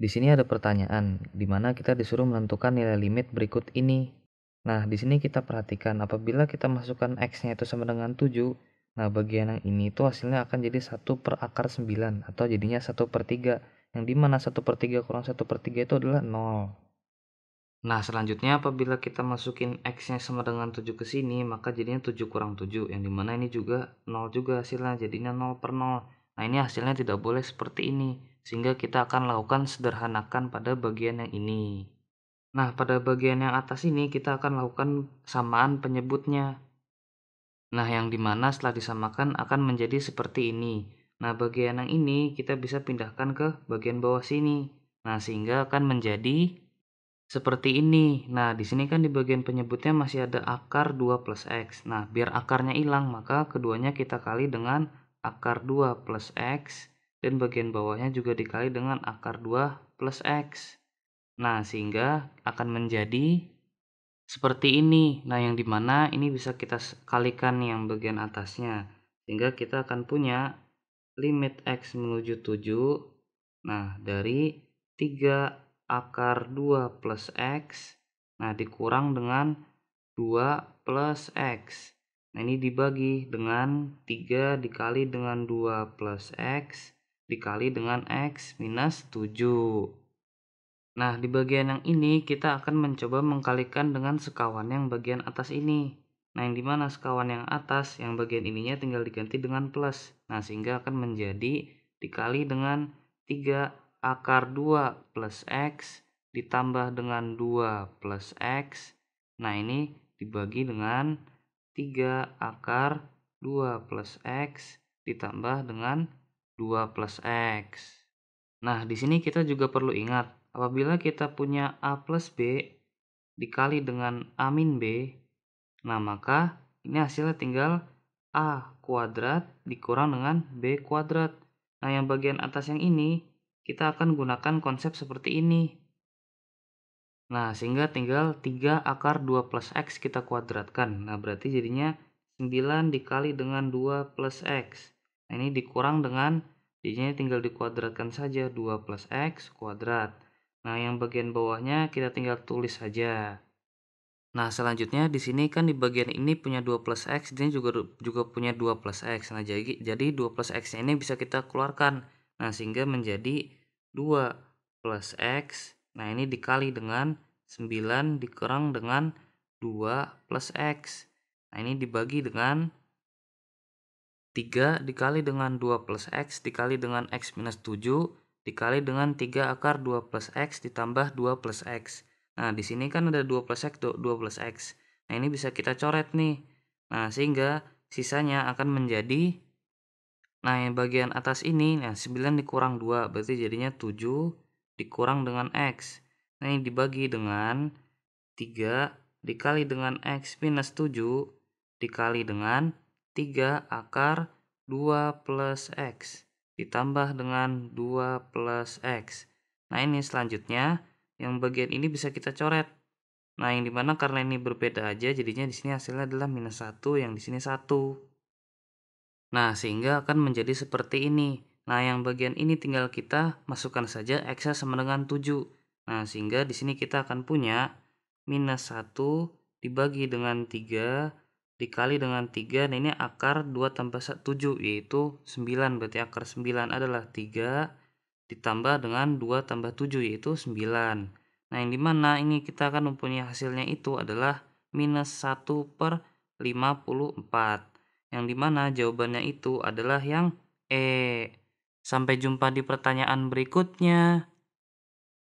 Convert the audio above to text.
Di sini ada pertanyaan, di mana kita disuruh menentukan nilai limit berikut ini. Nah, di sini kita perhatikan apabila kita masukkan x-nya itu sama dengan 7, nah bagian yang ini itu hasilnya akan jadi 1 per akar 9 atau jadinya 1 per 3, yang dimana 1 per 3 kurang 1 per 3 itu adalah 0. Nah, selanjutnya apabila kita masukin x-nya sama dengan 7 ke sini, maka jadinya 7 kurang 7, yang dimana ini juga 0 juga hasilnya, jadinya 0 per 0. Nah, ini hasilnya tidak boleh seperti ini sehingga kita akan lakukan sederhanakan pada bagian yang ini. Nah, pada bagian yang atas ini kita akan lakukan samaan penyebutnya. Nah, yang dimana setelah disamakan akan menjadi seperti ini. Nah, bagian yang ini kita bisa pindahkan ke bagian bawah sini. Nah, sehingga akan menjadi seperti ini. Nah, di sini kan di bagian penyebutnya masih ada akar 2 plus X. Nah, biar akarnya hilang, maka keduanya kita kali dengan akar 2 plus X dan bagian bawahnya juga dikali dengan akar 2 plus X. Nah, sehingga akan menjadi seperti ini. Nah, yang dimana ini bisa kita kalikan yang bagian atasnya. Sehingga kita akan punya limit X menuju 7. Nah, dari 3 akar 2 plus X. Nah, dikurang dengan 2 plus X. Nah, ini dibagi dengan 3 dikali dengan 2 plus X dikali dengan X minus 7. Nah, di bagian yang ini kita akan mencoba mengkalikan dengan sekawan yang bagian atas ini. Nah, yang dimana sekawan yang atas, yang bagian ininya tinggal diganti dengan plus. Nah, sehingga akan menjadi dikali dengan 3 akar 2 plus X ditambah dengan 2 plus X. Nah, ini dibagi dengan 3 akar 2 plus X ditambah dengan 2 plus X. Nah, di sini kita juga perlu ingat, apabila kita punya A plus B dikali dengan A min B, nah maka ini hasilnya tinggal A kuadrat dikurang dengan B kuadrat. Nah, yang bagian atas yang ini, kita akan gunakan konsep seperti ini. Nah, sehingga tinggal 3 akar 2 plus X kita kuadratkan. Nah, berarti jadinya 9 dikali dengan 2 plus X. Nah ini dikurang dengan d tinggal dikuadratkan saja 2 plus X kuadrat. Nah yang bagian bawahnya kita tinggal tulis saja. Nah selanjutnya di sini kan di bagian ini punya 2 plus X, di sini juga, juga punya 2 plus X. Nah jadi, jadi 2 plus X ini bisa kita keluarkan. Nah sehingga menjadi 2 plus X. Nah ini dikali dengan 9 dikurang dengan 2 plus X. Nah ini dibagi dengan 3 dikali dengan 2 plus X dikali dengan X minus 7 dikali dengan 3 akar 2 plus X ditambah 2 plus X. Nah, di sini kan ada 2 plus X, 2 plus X. Nah, ini bisa kita coret nih. Nah, sehingga sisanya akan menjadi Nah, yang bagian atas ini, nah 9 dikurang 2, berarti jadinya 7 dikurang dengan X. Nah, ini dibagi dengan 3 dikali dengan X minus 7 dikali dengan 3 akar 2 plus X ditambah dengan 2 plus X. Nah ini selanjutnya yang bagian ini bisa kita coret. Nah yang dimana karena ini berbeda aja jadinya di sini hasilnya adalah minus 1 yang di sini 1. Nah sehingga akan menjadi seperti ini. Nah yang bagian ini tinggal kita masukkan saja X sama dengan 7. Nah, sehingga di sini kita akan punya minus 1 dibagi dengan 3 dikali dengan 3 nah ini akar 2 tambah 7 yaitu 9 berarti akar 9 adalah 3 ditambah dengan 2 tambah 7 yaitu 9 nah yang dimana ini kita akan mempunyai hasilnya itu adalah minus 1 per 54 yang dimana jawabannya itu adalah yang E sampai jumpa di pertanyaan berikutnya